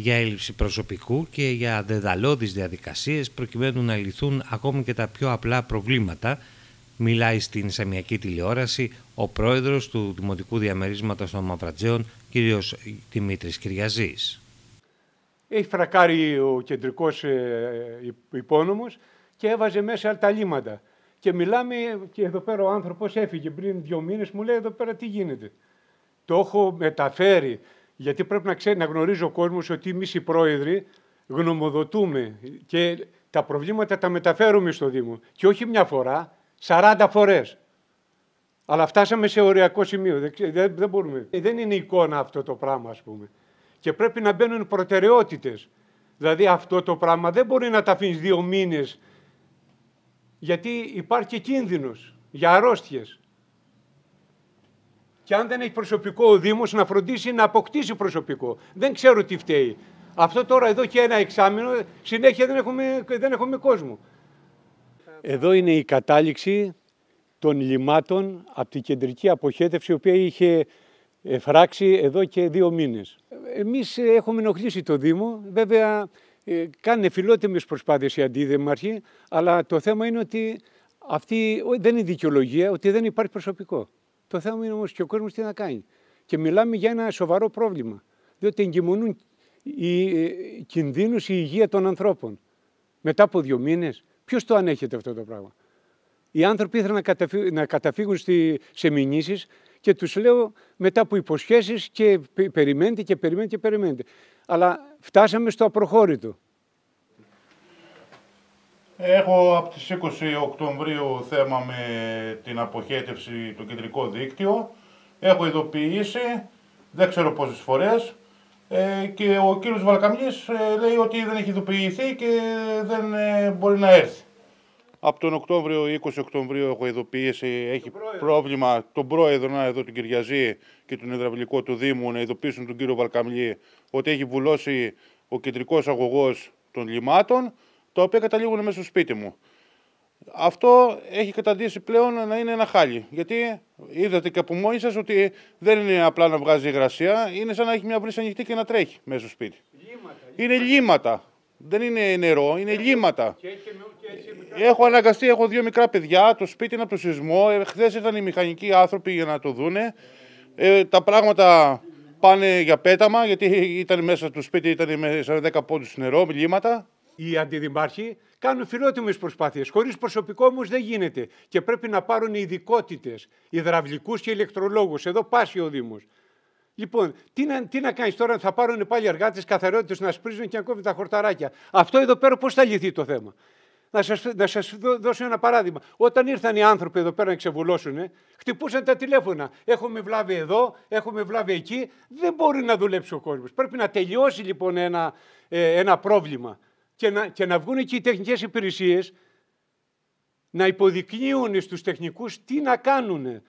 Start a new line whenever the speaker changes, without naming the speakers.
για έλλειψη προσωπικού και για δεδαλώδεις διαδικασίες προκειμένου να λυθούν ακόμη και τα πιο απλά προβλήματα, μιλάει στην Σαμιακή τηλεόραση ο πρόεδρος του Δημοτικού Διαμερίσματος των Μαυρατζέων, κ. Δημήτρης Κυριαζής. Έχει φρακάρει ο κεντρικός ε, υπόνομος και έβαζε μέσα τα λίμματα Και μιλάμε και εδώ πέρα ο άνθρωπος έφυγε πριν δύο μήνες, μου λέει εδώ πέρα τι γίνεται. Το έχω μεταφέρει γιατί πρέπει να, ξέρει, να γνωρίζει ο κόσμος ότι εμείς οι πρόεδροι γνωμοδοτούμε και τα προβλήματα τα μεταφέρουμε στο Δήμο. Και όχι μια φορά, 40 φορές. Αλλά φτάσαμε σε οριακό σημείο. Δεν, δεν, μπορούμε. Ε, δεν είναι εικόνα αυτό το πράγμα, ας πούμε. Και πρέπει να μπαίνουν προτεραιότητες. Δηλαδή αυτό το πράγμα δεν μπορεί να τα αφήνεις δύο μήνες. Γιατί υπάρχει κίνδυνος για αρρώστιες. Και αν δεν έχει προσωπικό ο Δήμος, να φροντίσει να αποκτήσει προσωπικό. Δεν ξέρω τι φταίει. Αυτό τώρα εδώ και ένα εξάμεινο, συνέχεια δεν έχουμε, δεν έχουμε κόσμο. Εδώ είναι η κατάληξη των λιμάτων από την κεντρική αποχέτευση, η οποία είχε φράξει εδώ και δύο μήνες. Εμείς έχουμε ενοχλήσει το Δήμο, βέβαια ε, κάνουν φιλότιμες προσπάθειες οι αντίδημαρχοι, αλλά το θέμα είναι ότι αυτή δεν είναι δικαιολογία, ότι δεν υπάρχει προσωπικό. Το θέμα είναι όμως και ο κόσμος τι να κάνει. Και μιλάμε για ένα σοβαρό πρόβλημα. Διότι εγκυμονούν οι ε, κινδύνους η υγεία των ανθρώπων. Μετά από δύο μήνες, ποιος το ανέχεται αυτό το πράγμα. Οι άνθρωποι ήθελαν να καταφύγουν στη, σε και τους λέω μετά από υποσχέσεις και περιμένετε και περιμένετε και περιμένετε. Αλλά φτάσαμε στο απροχώρητο.
Έχω από τις 20 Οκτωβρίου θέμα με την αποχέτευση του κεντρικού δίκτυο. Έχω ειδοποιήσει, δεν ξέρω πόσες φορές. Ε, και ο κύριος Βαλκαμιής ε, λέει ότι δεν έχει ειδοποιηθεί και δεν ε, μπορεί να έρθει. Από τον Οκτώβριο, 20 Οκτωβρίου έχω ειδοποιήσει, έχει πρόβλημα τον πρόεδρο να εδώ την Κυριαζή και τον υδραυλικό του Δήμου να ειδοποιήσουν τον κύριο Βαλκαμλή ότι έχει βουλώσει ο κεντρικός αγωγός των λιμάτων τα οποία καταλήγουν μέσα στο σπίτι μου. Αυτό έχει καταντήσει πλέον να είναι ένα χάλι. Γιατί είδατε και από μόνοι σας ότι δεν είναι απλά να βγάζει υγρασία, είναι σαν να έχει μια βρύση ανοιχτή και να τρέχει μέσα στο σπίτι. Λίματα, είναι λίματα. Δεν είναι νερό, είναι λίματα. Και και έχω αναγκαστεί, έχω δύο μικρά παιδιά, το σπίτι είναι από το σεισμό. Ε, Χθες ήταν οι μηχανικοί άνθρωποι για να το δούνε. Ε, τα πράγματα πάνε για πέταμα, γιατί ήταν μέσα στο σπίτι, ήταν μέσα 10 πόντους νερό, λίματα οι αντιδημάρχοι κάνουν φιλότιμες προσπάθειες.
Χωρίς προσωπικό όμως δεν γίνεται και πρέπει να πάρουν ειδικότητες, υδραυλικούς και ηλεκτρολόγους. Εδώ πάσει ο Δήμος. Λοιπόν, τι να, τι να κάνεις τώρα, θα πάρουν πάλι εργάτες καθαριότητες να σπρίζουν και να κόβουν τα χορταράκια. Αυτό εδώ πέρα πώς θα λυθεί το θέμα. Να σας, να σας δώσω ένα παράδειγμα. Όταν ήρθαν οι άνθρωποι εδώ πέρα να ξεβουλώσουν, ε, χτυπούσαν τα τηλέφωνα. Έχουμε βλάβει εδώ, έχουμε βλάβει εκεί. Δεν μπορεί να δουλέψει ο κόσμος. Πρέπει να τελειώσει λοιπόν ένα, ε, ένα πρόβλημα και να, να βγουν και οι τεχνικές υπηρεσίες να υποδεικνύουν στους τεχνικούς τι να κάνουν